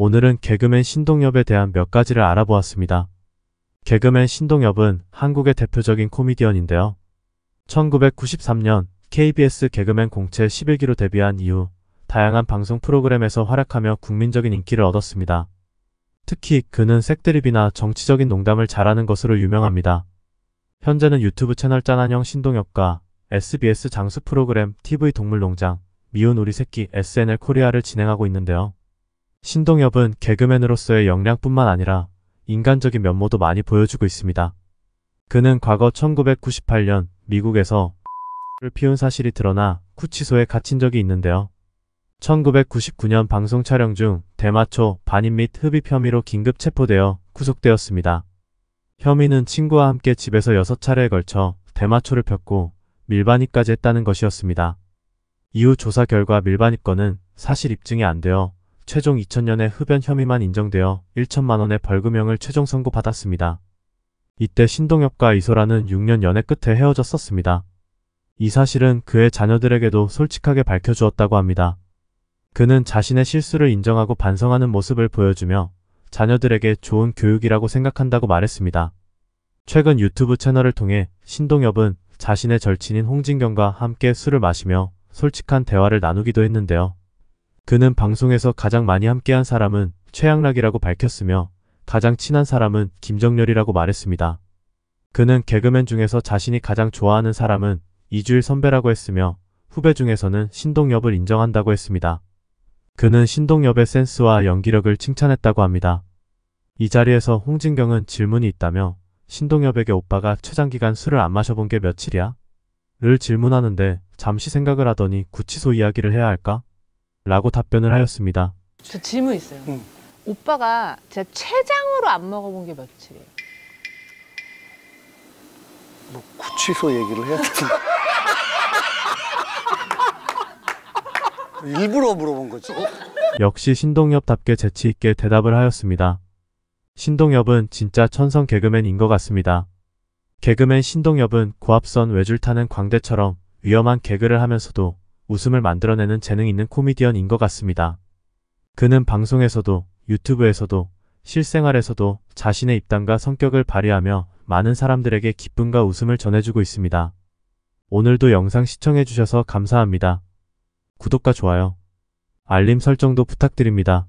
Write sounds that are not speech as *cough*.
오늘은 개그맨 신동엽에 대한 몇 가지를 알아보았습니다. 개그맨 신동엽은 한국의 대표적인 코미디언인데요. 1993년 KBS 개그맨 공채 11기로 데뷔한 이후 다양한 방송 프로그램에서 활약하며 국민적인 인기를 얻었습니다. 특히 그는 색드립이나 정치적인 농담을 잘하는 것으로 유명합니다. 현재는 유튜브 채널 짠한형 신동엽과 SBS 장수 프로그램 TV 동물농장 미운 우리 새끼 SNL 코리아를 진행하고 있는데요. 신동엽은 개그맨으로서의 역량뿐만 아니라 인간적인 면모도 많이 보여주고 있습니다. 그는 과거 1998년 미국에서 를 피운 사실이 드러나 쿠치소에 갇힌 적이 있는데요. 1999년 방송 촬영 중 대마초 반입 및 흡입 혐의로 긴급 체포되어 구속되었습니다. 혐의는 친구와 함께 집에서 6차례에 걸쳐 대마초를 폈고 밀반입까지 했다는 것이었습니다. 이후 조사 결과 밀반입건은 사실 입증이 안 되어 최종 2000년에 흡연 혐의만 인정되어 1천만 원의 벌금형을 최종 선고받았습니다. 이때 신동엽과 이소라는 6년 연애 끝에 헤어졌었습니다. 이 사실은 그의 자녀들에게도 솔직하게 밝혀주었다고 합니다. 그는 자신의 실수를 인정하고 반성하는 모습을 보여주며 자녀들에게 좋은 교육이라고 생각한다고 말했습니다. 최근 유튜브 채널을 통해 신동엽은 자신의 절친인 홍진경과 함께 술을 마시며 솔직한 대화를 나누기도 했는데요. 그는 방송에서 가장 많이 함께한 사람은 최양락이라고 밝혔으며 가장 친한 사람은 김정렬이라고 말했습니다. 그는 개그맨 중에서 자신이 가장 좋아하는 사람은 이주일 선배라고 했으며 후배 중에서는 신동엽을 인정한다고 했습니다. 그는 신동엽의 센스와 연기력을 칭찬했다고 합니다. 이 자리에서 홍진경은 질문이 있다며 신동엽에게 오빠가 최장기간 술을 안 마셔본 게 며칠이야? 를 질문하는데 잠시 생각을 하더니 구치소 이야기를 해야 할까? 라고 답변을 하였습니다. 저 질문 있어요. 응. 오빠가 제 최장으로 안 먹어본 게 며칠이에요? 뭐 구치소 얘기를 해야 되지? *laughs* 일부러 물어본 거지. 어? 역시 신동엽답게 재치 있게 대답을 하였습니다. 신동엽은 진짜 천성 개그맨인 것 같습니다. 개그맨 신동엽은 고압선 외줄 타는 광대처럼 위험한 개그를 하면서도 웃음을 만들어내는 재능 있는 코미디언인 것 같습니다. 그는 방송에서도 유튜브에서도 실생활에서도 자신의 입담과 성격을 발휘하며 많은 사람들에게 기쁨과 웃음을 전해주고 있습니다. 오늘도 영상 시청해주셔서 감사합니다. 구독과 좋아요, 알림 설정도 부탁드립니다.